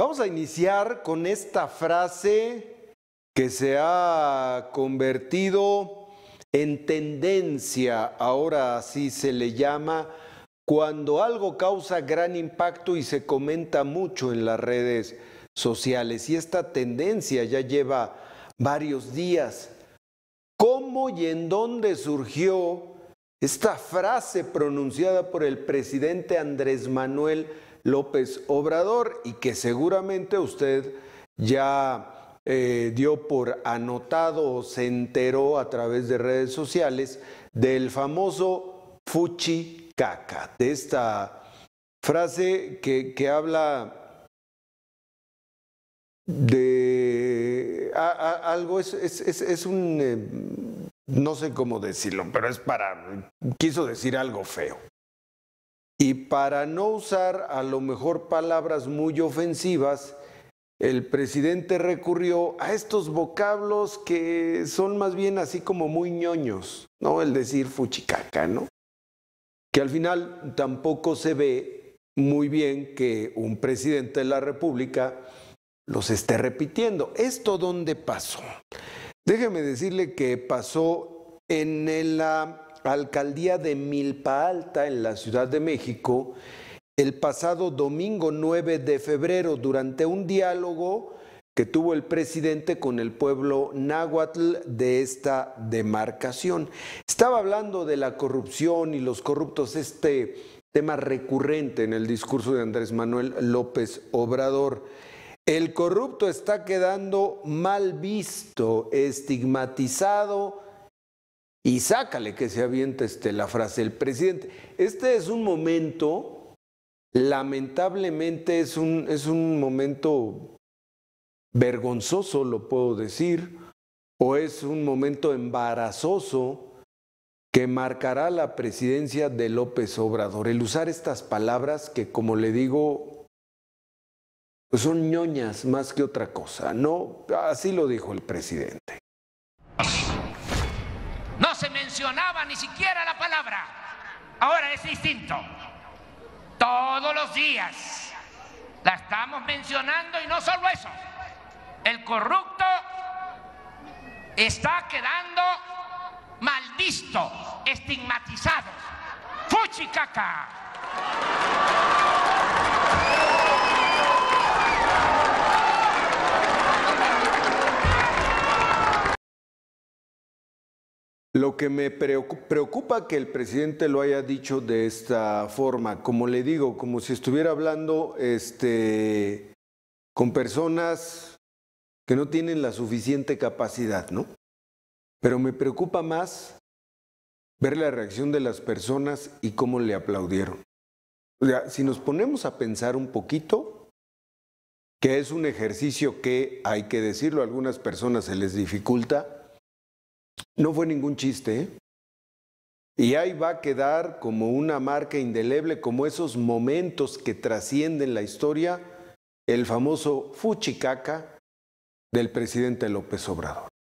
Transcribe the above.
Vamos a iniciar con esta frase que se ha convertido en tendencia, ahora así se le llama, cuando algo causa gran impacto y se comenta mucho en las redes sociales. Y esta tendencia ya lleva varios días. ¿Cómo y en dónde surgió esta frase pronunciada por el presidente Andrés Manuel López Obrador y que seguramente usted ya eh, dio por anotado o se enteró a través de redes sociales del famoso Fuchi Caca, de esta frase que, habla de algo, es, un, eh, no sé cómo decirlo, pero es para, quiso decir algo feo. Y para no usar a lo mejor palabras muy ofensivas, el presidente recurrió a estos vocablos que son más bien así como muy ñoños, ¿no? El decir fuchicaca, ¿no? Que al final tampoco se ve muy bien que un presidente de la República los esté repitiendo. ¿Esto dónde pasó? Déjeme decirle que pasó en la alcaldía de Milpa Alta en la Ciudad de México el pasado domingo 9 de febrero durante un diálogo que tuvo el presidente con el pueblo náhuatl de esta demarcación. Estaba hablando de la corrupción y los corruptos, este tema recurrente en el discurso de Andrés Manuel López Obrador. El corrupto está quedando mal visto, estigmatizado, y sácale que se avienta este, la frase el presidente. Este es un momento, lamentablemente es un, es un momento vergonzoso, lo puedo decir, o es un momento embarazoso que marcará la presidencia de López Obrador. El usar estas palabras que, como le digo, pues son ñoñas más que otra cosa, ¿no? Así lo dijo el presidente se mencionaba ni siquiera la palabra. Ahora es distinto. Todos los días la estamos mencionando y no solo eso. El corrupto está quedando mal visto, estigmatizado. caca! Lo que me preocupa que el presidente lo haya dicho de esta forma, como le digo, como si estuviera hablando este, con personas que no tienen la suficiente capacidad, ¿no? Pero me preocupa más ver la reacción de las personas y cómo le aplaudieron. si nos ponemos a pensar un poquito, que es un ejercicio que, hay que decirlo, a algunas personas se les dificulta, no fue ningún chiste. ¿eh? Y ahí va a quedar como una marca indeleble, como esos momentos que trascienden la historia, el famoso fuchicaca del presidente López Obrador.